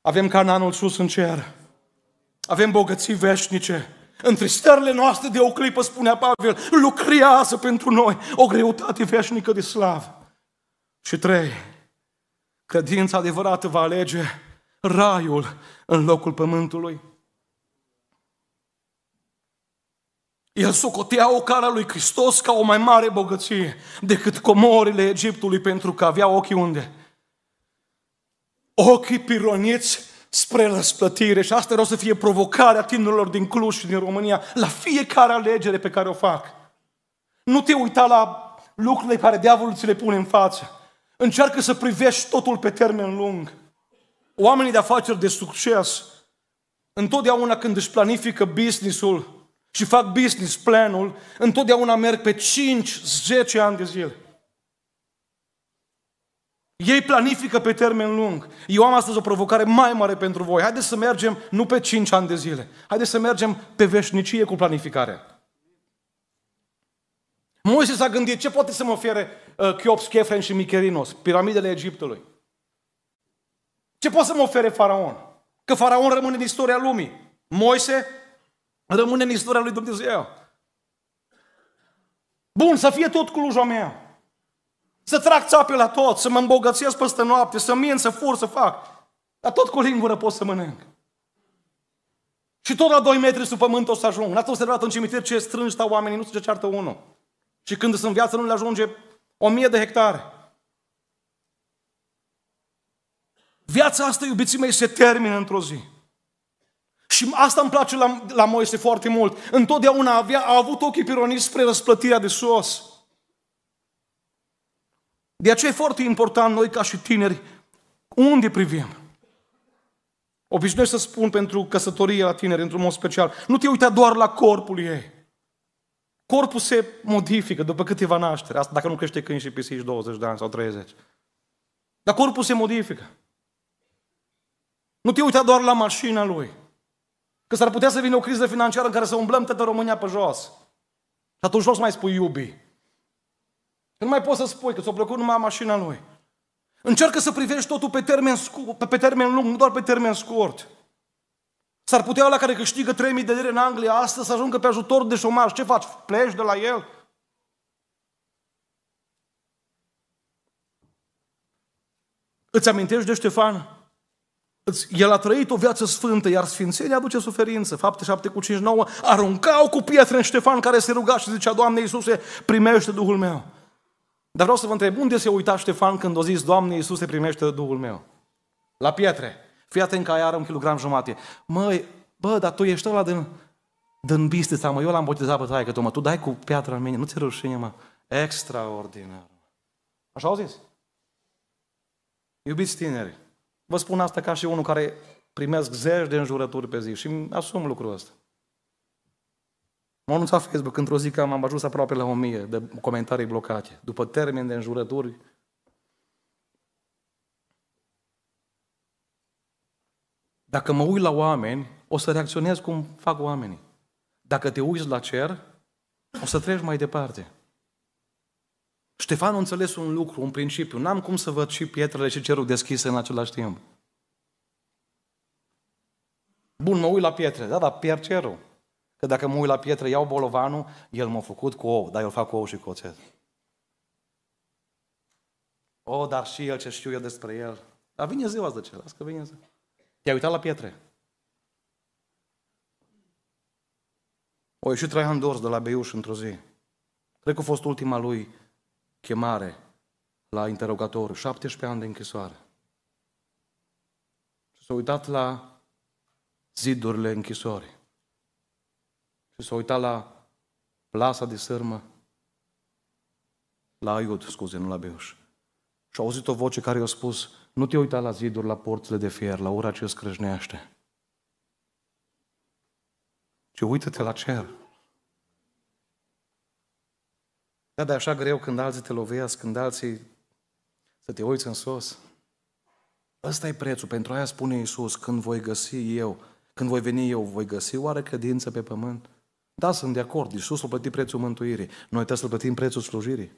avem Canaanul sus în cer. Avem bogății veșnice stările noastre de o clipă, spunea Pavel, lucrează pentru noi o greutate veșnică de slavă. Și trei, credința adevărată va alege raiul în locul pământului. El socotea cara lui Hristos ca o mai mare bogăție decât comorile Egiptului pentru că avea ochii unde? Ochii pironiți spre răsplătire și asta vreau să fie provocarea tinerilor din Cluj și din România la fiecare alegere pe care o fac. Nu te uita la lucrurile care diavolul ți le pune în față. Încearcă să privești totul pe termen lung. Oamenii de afaceri de succes, întotdeauna când își planifică businessul și fac business planul, întotdeauna merg pe 5-10 ani de zile. Ei planifică pe termen lung. Eu am astăzi o provocare mai mare pentru voi. Haideți să mergem nu pe 5 ani de zile. Haideți să mergem pe veșnicie cu planificarea. Moise s-a gândit ce poate să mă ofere uh, Cheops, Chefren și Micherinos, piramidele Egiptului. Ce poate să mă ofere faraon? Că faraon rămâne în istoria lumii. Moise rămâne în istoria lui Dumnezeu. Bun, să fie tot Clujul mea. Să trag țapii la tot, să mă îmbogățesc peste noapte, să mint, să fur, să fac. Dar tot cu lingură pot să mănânc. Și tot la 2 metri sub pământ o să ajung. N-ați observat în cimitir ce strângi stau oamenii, nu se ceartă unul. Și când sunt în viață nu le ajunge o mie de hectare. Viața asta, iubiții mei, se termină într-o zi. Și asta îmi place la, la Moise foarte mult. Întotdeauna avea, a avut ochii pironiți spre răsplătirea de sus. De aceea e foarte important noi ca și tineri unde privim. Obișnuiesc să spun pentru căsătorie la tineri, într-un mod special, nu te uita doar la corpul ei. Corpul se modifică după câteva nașteri. Asta dacă nu crește când și pisici 20 de ani sau 30. Dar corpul se modifică. Nu te uita doar la mașina lui. Că s-ar putea să vină o criză financiară în care să umblăm toată România pe jos. Și atunci nu o să mai spui iubii. Când nu mai poți să spui că ți-a plăcut numai mașina lui. Încearcă să privești totul pe termen, scurt, pe termen lung, nu doar pe termen scurt. S-ar putea la care câștigă 3000 de lire în Anglia astăzi să ajungă pe ajutor de șomaj. Ce faci? Pleci de la el? Îți amintești de Ștefan? El a trăit o viață sfântă, iar sfințenia aduce suferință. Fapte 7 cu 5, 9. Aruncau cu pietre în Ștefan care se ruga și zicea, Doamne Iisuse, primește Duhul meu. Dar vreau să vă întreb, unde se uita Ștefan când o zis, Doamne se primește Duhul meu? La pietre. Fii atent că are un kilogram jumate. Măi, bă, dar tu ești ăla din, din bistița, mă, eu l-am botezat pe că tu, mă, tu dai cu piatra în mine, nu ți rușine, mă. Extraordinar. Așa au zis? Iubiți tineri, vă spun asta ca și unul care primesc zeci de înjurături pe zi și asum lucrul ăsta. M-a anunțat Facebook într-o zi că am ajuns aproape la 1000 de comentarii blocate, după termen de înjurături. Dacă mă uit la oameni, o să reacționez cum fac oamenii. Dacă te uiți la cer, o să treci mai departe. Ștefan a înțeles un lucru, un principiu. N-am cum să văd și pietrele și cerul deschise în același timp. Bun, mă uit la pietre, da, dar pierd cerul. Că dacă mă uit la pietre, iau bolovanul, el m-a făcut cu ou, dar eu îl fac cu ou și cu oțet. O, oh, dar și el, ce știu eu despre el. Dar vine ziua, zice, las că vine ziua. Te-ai uitat la pietre. O ieșit Traian Dors de la Beiuș într-o zi. Cred că a fost ultima lui chemare la interogator, 17 ani de închisoare. Și s-a uitat la zidurile închisorii și s-a uitat la plasa de sârmă, la Aiud, scuze, nu la Beuș. Și a auzit o voce care i-a spus, nu te uita la ziduri, la porțile de fier, la ora ce scrâșnește, ci uită-te la cer. Da, dar așa greu când alții te lovesc, când alții să te uiți în sus. Ăsta e prețul, pentru aia spune Iisus, când voi găsi eu, când voi veni eu, voi găsi oare credință pe pământ? Da, sunt de acord, Iisus a plătit prețul mântuirii. Noi trebuie să plătim prețul slujirii.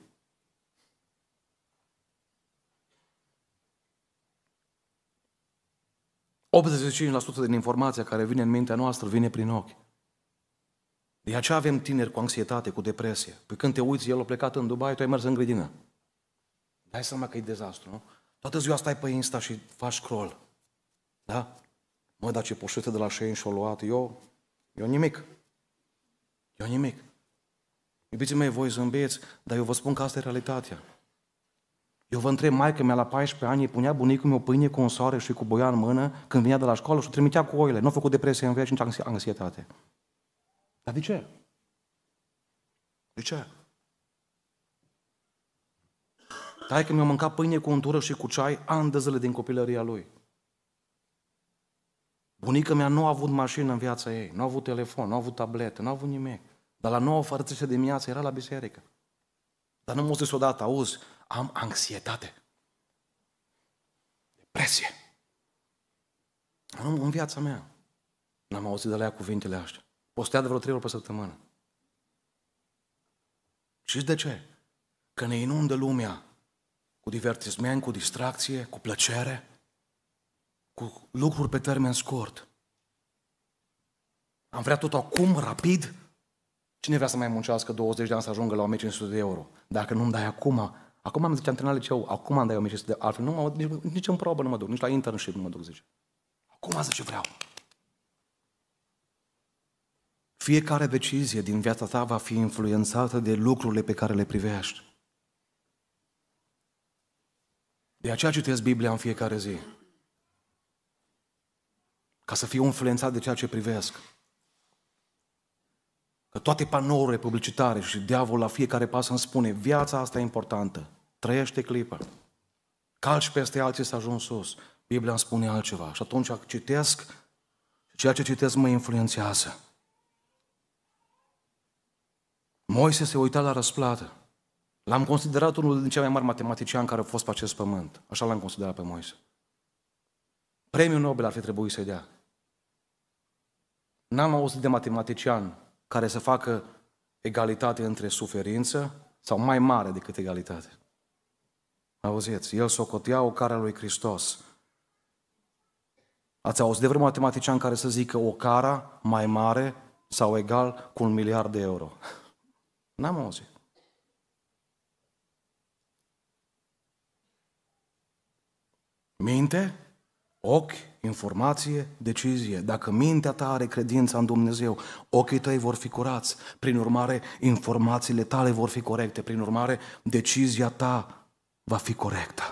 din informația care vine în mintea noastră vine prin ochi. De aceea avem tineri cu anxietate, cu depresie. Păi când te uiți, el a plecat în Dubai, tu ai mers în grădină. Dai seama că e dezastru, nu? Toată ziua stai pe Insta și faci scroll. Da? Mă, dar ce poșete de la Shein și-o luat, eu, eu nimic. Eu nimic. Iubiții mei, voi zâmbiți, dar eu vă spun că asta e realitatea. Eu vă întreb, maica mea la 14 ani, îi punea bunicul meu pâine cu un soare și cu boia în mână când venea de la școală și o trimitea cu oile. Nu a făcut depresie în viață, nici anxietate. Dar de ce? De ce? Taică mi-a mâncat pâine cu untură și cu ceai ani de zile din copilăria lui. Bunica mea nu a avut mașină în viața ei, nu a avut telefon, nu a avut tabletă, nu a avut nimic. Dar la 9 fără de dimineața era la biserică. Dar nu mă zis odată, auzi, am anxietate. Depresie. Nu, în viața mea. N-am auzit de la ea cuvintele astea. Postea de vreo trei ori pe săptămână. Și de ce? Că ne inundă lumea cu divertisment, cu distracție, cu plăcere, cu lucruri pe termen scurt. Am vrea tot acum, rapid. Cine vrea să mai muncească 20 de ani să ajungă la 1500 de euro? Dacă nu-mi dai acum, acum am zis zice antrenat liceu, acum am dai 1500 de altfel, nu mă, nici, nici în probă nu mă duc, nici la internship nu mă duc, zice. Acum zice vreau. Fiecare decizie din viața ta va fi influențată de lucrurile pe care le privești. De aceea citesc Biblia în fiecare zi ca să fiu influențat de ceea ce privesc. Că toate panourile publicitare și diavolul la fiecare pas îmi spune viața asta e importantă, trăiește clipă, calci peste alții să ajungi sus. Biblia îmi spune altceva și atunci citesc și ceea ce citesc mă influențează. Moise se uita la răsplată. L-am considerat unul din cei mai mari matematicieni care a fost pe acest pământ. Așa l-am considerat pe Moise. Premiul Nobel ar fi trebuit să-i dea. N-am auzit de matematician care să facă egalitate între suferință sau mai mare decât egalitate. Auziți, el socotea o cara lui Hristos. Ați auzit de vreun matematician care să zică o cara mai mare sau egal cu un miliard de euro? N-am auzit. Minte? Ochi, informație, decizie. Dacă mintea ta are credința în Dumnezeu, ochii tăi vor fi curați. Prin urmare, informațiile tale vor fi corecte. Prin urmare, decizia ta va fi corectă.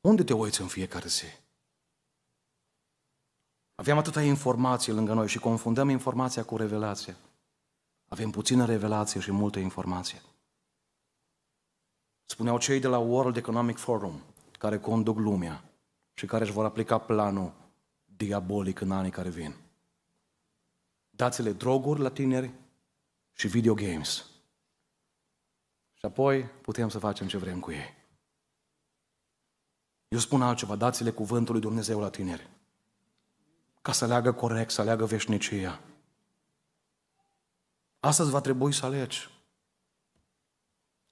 Unde te uiți în fiecare zi? Avem atâta informație lângă noi și confundăm informația cu revelația. Avem puțină revelație și multă informație. Spuneau cei de la World Economic Forum, care conduc lumea, și care își vor aplica planul diabolic în anii care vin. Dați-le droguri la tineri și video games. Și apoi putem să facem ce vrem cu ei. Eu spun altceva, dați-le cuvântul lui Dumnezeu la tineri. Ca să leagă corect, să leagă veșnicia. Astăzi va trebui să alegi.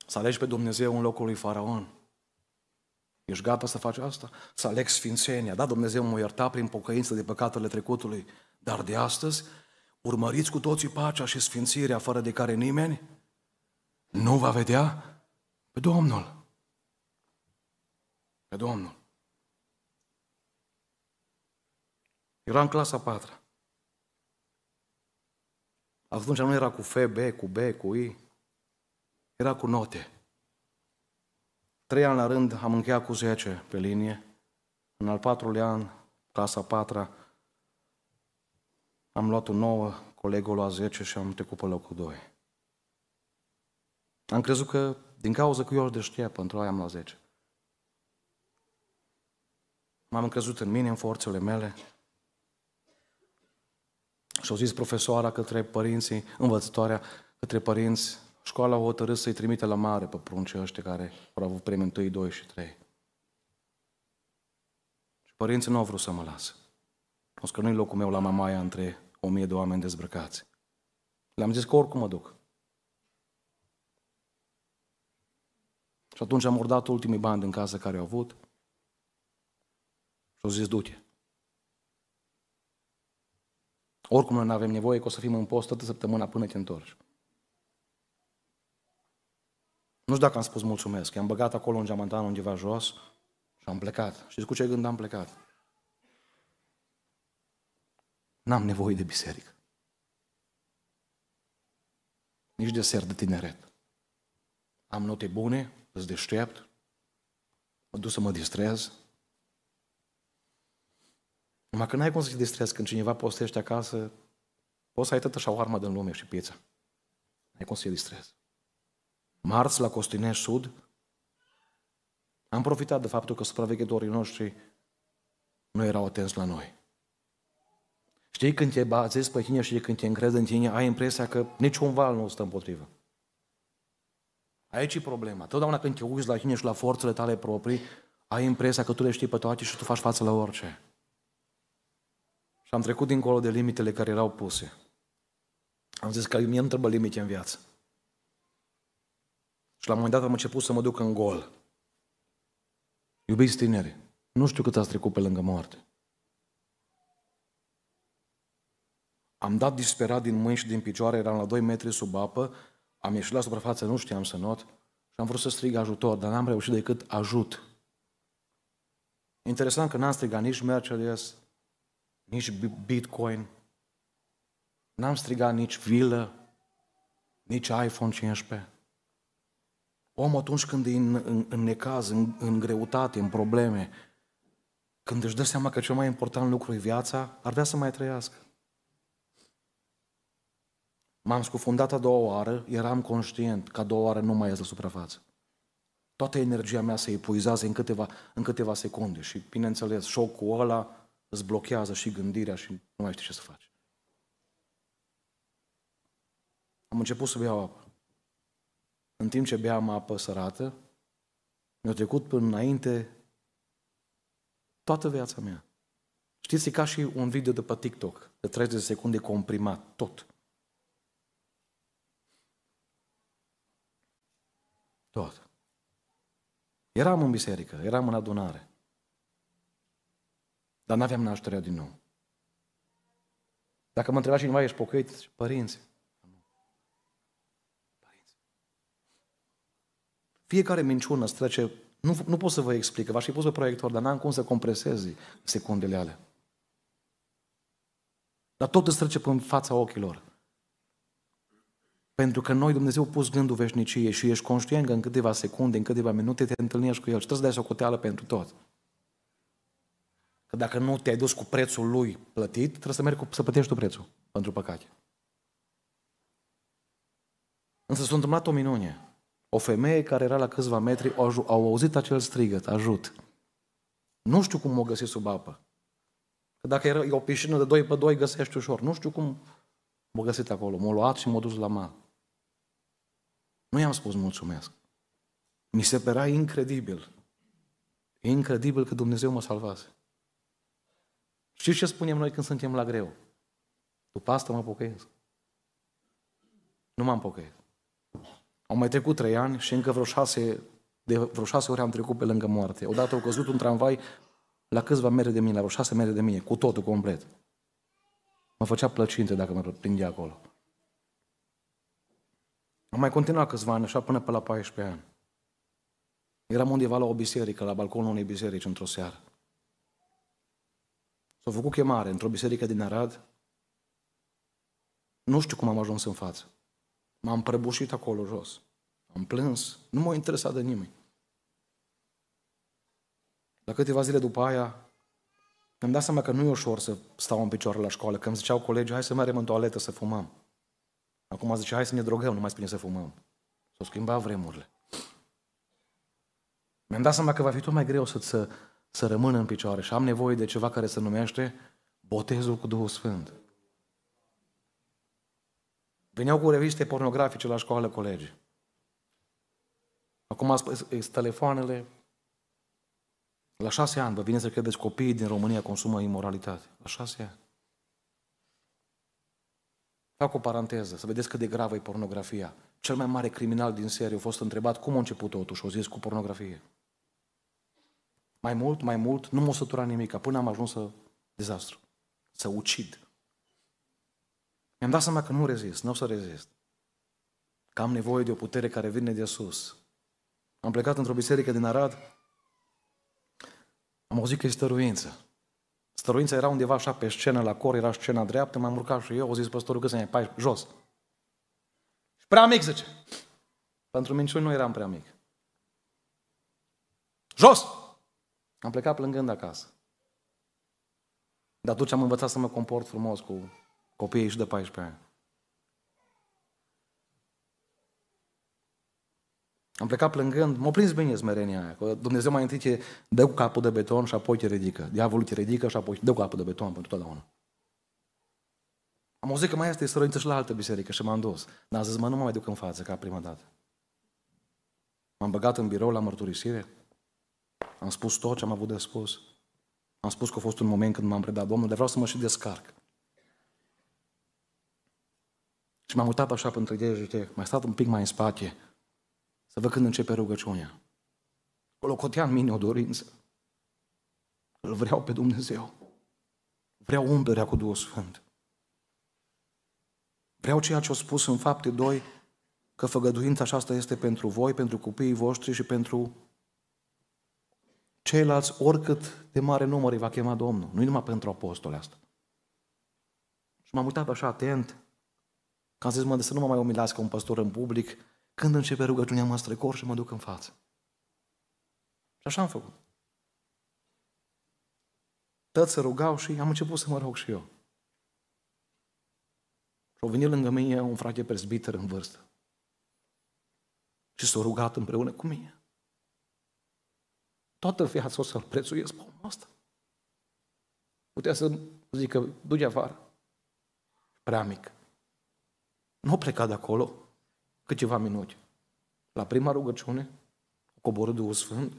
Să alegi pe Dumnezeu în locul lui Faraon. Ești gata să faci asta? Să aleg sfințenia. Da, Dumnezeu mă ierta prin pocăință de păcatele trecutului, dar de astăzi urmăriți cu toții pacea și sfințirea fără de care nimeni nu va vedea pe Domnul. Pe Domnul. Era în clasa 4. Atunci nu era cu F, B, cu B, cu I. Era cu note. Trei ani la rând am încheiat cu 10 pe linie. În al patrulea an, clasa patra, am luat un nouă, colegul a 10 și am trecut pe locul 2. Am crezut că din cauza că eu de știa, pentru aia am la 10. M-am încrezut în mine, în forțele mele. Și au zis profesoara către părinții, învățătoarea către părinți, Școala a hotărât să-i trimite la mare pe pruncii ăștia care au avut premii 1, 2 și 3. Și părinții nu au vrut să mă lasă. O că nu-i locul meu la mamaia între o mie de oameni dezbrăcați. Le-am zis că oricum mă duc. Și atunci am urdat ultimii bani din casă care au avut și au zis, du-te. Oricum nu avem nevoie că o să fim în post toată săptămâna până te întorci. Nu știu dacă am spus mulțumesc, i-am băgat acolo un geamantan undeva jos și am plecat. Știți cu ce gând am plecat? N-am nevoie de biserică. Nici de ser de tineret. Am note bune, îți deștept, mă duc să mă distrez. Numai că n-ai cum să te distrezi când cineva postește acasă, poți să ai tătă și o armă din lume și pieța. N-ai cum să te distrezi marți la Costinești Sud, am profitat de faptul că supraveghetorii noștri nu erau atenți la noi. Știi când te bazezi pe tine și când te încrezi în tine, ai impresia că niciun val nu stă împotrivă. Aici e problema. Totdeauna când te uiți la tine și la forțele tale proprii, ai impresia că tu le știi pe toate și tu faci față la orice. Și am trecut dincolo de limitele care erau puse. Am zis că mie îmi trebuie limite în viață. Și la un moment dat am început să mă duc în gol. Iubiți tineri, nu știu cât ați trecut pe lângă moarte. Am dat disperat din mâini și din picioare, eram la 2 metri sub apă, am ieșit la suprafață, nu știam să not și am vrut să strig ajutor, dar n-am reușit decât ajut. Interesant că n-am strigat nici Mercedes, nici Bitcoin, n-am strigat nici vilă, nici iPhone 15. Om atunci când e în, în, în necaz, în, în greutate, în probleme, când își dă seama că cel mai important lucru e viața, ar vrea să mai trăiască. M-am scufundat a doua oară, eram conștient că a doua oară nu mai ies la suprafață. Toată energia mea se epuizează în câteva, în câteva secunde și, bineînțeles, șocul ăla îți blochează și gândirea și nu mai știi ce să faci. Am început să beau apă în timp ce beam apă sărată, mi-a trecut până înainte toată viața mea. Știți, e ca și un video de pe TikTok, de 30 de secunde comprimat, tot. Tot. Eram în biserică, eram în adunare. Dar n-aveam nașterea din nou. Dacă mă întreba cineva, ești pocăit? Părinți, Fiecare minciună îți trece, nu, nu pot să vă explic, v-aș fi pus pe proiector, dar n-am cum să compresezi secundele alea. Dar tot îți trece în fața ochilor. Pentru că noi, Dumnezeu, pus gândul veșnicie și ești conștient că în câteva secunde, în câteva minute te întâlnești cu El și trebuie să dai socoteală pentru tot. Că dacă nu te-ai dus cu prețul lui plătit, trebuie să mergi cu, să plătești tu prețul pentru păcate. Însă s-a întâmplat o minune. O femeie care era la câțiva metri au auzit acel strigăt, ajut. Nu știu cum o găsi sub apă. Că dacă era o piscină de 2 pe 2, găsești ușor. Nu știu cum m-a găsit acolo. M-a luat și m-a dus la mal. Nu i-am spus mulțumesc. Mi se părea incredibil. E incredibil că Dumnezeu mă salvase. Știți ce spunem noi când suntem la greu? După asta mă pocăiesc. Nu m-am pocăiesc. Au mai trecut trei ani și încă vreo șase, de vreo șase ori am trecut pe lângă moarte. Odată au căzut un tramvai la câțiva mere de mine, la vreo șase mere de mine, cu totul complet. Mă făcea plăcinte dacă mă prindea acolo. Am mai continuat câțiva ani, așa până pe la 14 ani. Eram undeva la o biserică, la balconul unei biserici, într-o seară. S-a făcut chemare într-o biserică din Arad. Nu știu cum am ajuns în față. M-am prăbușit acolo jos. Am plâns. Nu m-a interesat de nimeni. La câteva zile după aia, mi-am dat seama că nu e ușor să stau în picioare la școală, că îmi ziceau colegii, hai să mergem în toaletă să fumăm. Acum zice, hai să ne drogăm, nu mai spune să fumăm. S-au schimbat vremurile. Mi-am dat seama că va fi tot mai greu să, să, să rămân în picioare și am nevoie de ceva care se numește botezul cu Duhul Sfânt. Veneau cu reviste pornografice la școală colegi. Acum sunt telefoanele. La șase ani, vă vine să credeți, copiii din România consumă imoralitate. La șase ani. Fac o paranteză, să vedeți cât de gravă e pornografia. Cel mai mare criminal din serie a fost întrebat cum a început totul și a zis cu pornografie. Mai mult, mai mult, nu m-a săturat nimic, până am ajuns să dezastru, să ucid. Mi-am dat seama că nu rezist, nu o să rezist. Că am nevoie de o putere care vine de sus. Am plecat într-o biserică din Arad, am auzit că e stăruință. Stăruința era undeva așa pe scenă, la cor, era scena dreaptă, m-am urcat și eu, au zis păstorul că să ne pai jos. prea mic, zice. Pentru minciuni nu eram prea mic. Jos! Am plecat plângând acasă. Dar atunci am învățat să mă comport frumos cu Copiii și de 14 ani. Am plecat plângând, m-a prins bine smerenia aia, că Dumnezeu mai întâi te dă cu capul de beton și apoi te ridică. Diavolul te ridică și apoi te dă cu capul de beton pentru totdeauna. Am auzit că mai este sărăință și la altă biserică și m-am dus. Dar am zis, mă, nu mă mai duc în față ca prima dată. M-am băgat în birou la mărturisire. Am spus tot ce am avut de spus. Am spus că a fost un moment când m-am predat Domnul, dar vreau să mă și descarc. Și m-am uitat așa pentru idee și mai stat un pic mai în spate să văd când începe rugăciunea. O locotea în mine o dorință. Îl vreau pe Dumnezeu. Vreau umplerea cu Duhul Sfânt. Vreau ceea ce au spus în fapte 2, că făgăduința aceasta este pentru voi, pentru copiii voștri și pentru ceilalți, oricât de mare număr îi va chema Domnul. Nu numai pentru apostole asta. Și m-am uitat așa atent Că am zis, mă, să nu mă mai umilească un păstor în public, când începe rugăciunea mă strecor și mă duc în față. Și așa am făcut. Toți se rugau și am început să mă rog și eu. Și a venit lângă mine un frate presbiter în vârstă. Și s-a rugat împreună cu mine. Toată viața o să-l prețuiesc pe omul ăsta. Putea să zică, du-te afară. Prea mic. Nu a plecat de acolo câteva minute. La prima rugăciune, coborât Duhul Sfânt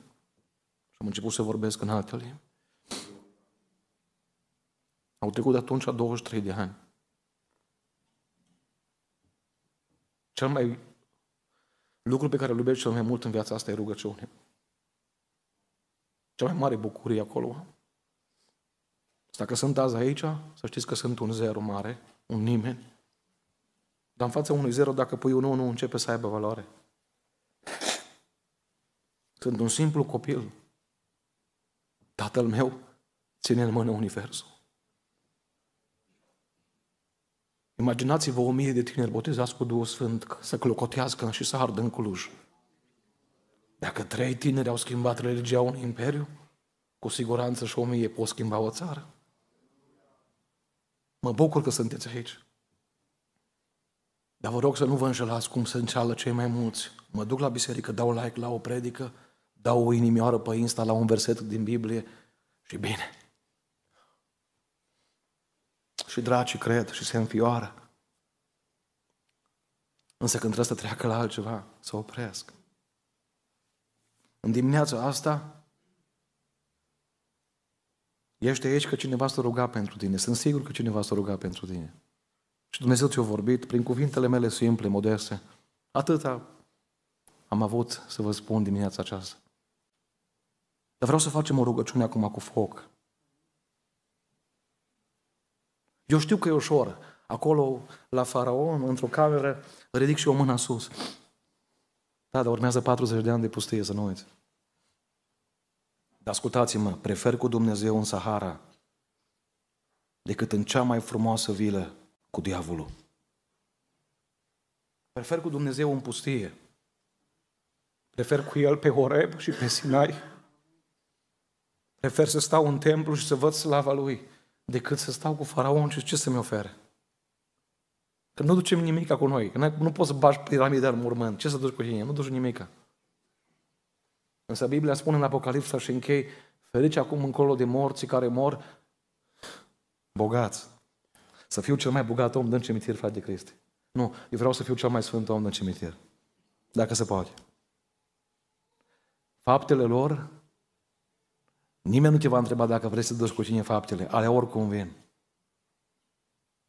și am început să vorbesc în alte limbi. Au trecut de atunci 23 de ani. Cel mai lucru pe care îl iubesc cel mai mult în viața asta e rugăciune. Cea mai mare bucurie acolo. Dacă sunt azi aici, să știți că sunt un zero mare, un nimeni. Dar în fața unui zero, dacă pui un 1, începe să aibă valoare. Sunt un simplu copil, tatăl meu, ține în mână Universul. Imaginați-vă o mie de tineri botezați cu Duhul Sfânt să clocotească și să ardă în Cluj. Dacă trei tineri au schimbat religia unui imperiu, cu siguranță și o mie pot schimba o țară. Mă bucur că sunteți aici. Dar vă rog să nu vă înșelați cum se înceală cei mai mulți. Mă duc la biserică, dau like la o predică, dau o inimioară pe Insta la un verset din Biblie și bine. Și dracii cred și se înfioară. Însă când trebuie să treacă la altceva, să opresc. În dimineața asta, ești aici că cineva s-a rugat pentru tine. Sunt sigur că cineva s-a rugat pentru tine. Și Dumnezeu ți-a vorbit prin cuvintele mele simple, modeste. Atâta am avut să vă spun dimineața aceasta. Dar vreau să facem o rugăciune acum cu foc. Eu știu că e ușor. Acolo, la faraon, într-o cameră, ridic și o mână sus. Da, dar urmează 40 de ani de pustie, să nu uiți. Dar ascultați-mă, prefer cu Dumnezeu în Sahara decât în cea mai frumoasă vilă cu diavolul. Prefer cu Dumnezeu în pustie. Prefer cu El pe Horeb și pe Sinai. Prefer să stau în templu și să văd slava Lui decât să stau cu faraon și ce să-mi ofere. Că nu ducem nimic cu noi. Că nu poți să bagi piramida în mormânt. Ce să duci cu tine? Nu duci nimic. Însă Biblia spune în Apocalipsa și închei, ferici acum încolo de morții care mor bogați. Să fiu cel mai bogat om din cimitir, frate Cristi. Nu, eu vreau să fiu cel mai sfânt om din cimitir. Dacă se poate. Faptele lor, nimeni nu te va întreba dacă vrei să duci cu tine faptele. Alea oricum vin.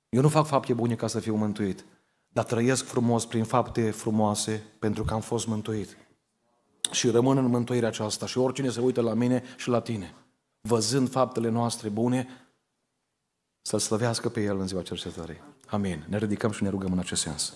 Eu nu fac fapte bune ca să fiu mântuit, dar trăiesc frumos prin fapte frumoase pentru că am fost mântuit. Și rămân în mântuirea aceasta și oricine se uită la mine și la tine, văzând faptele noastre bune, să-L slăvească pe El în ziua cercetării. Amin. Ne ridicăm și ne rugăm în acest sens.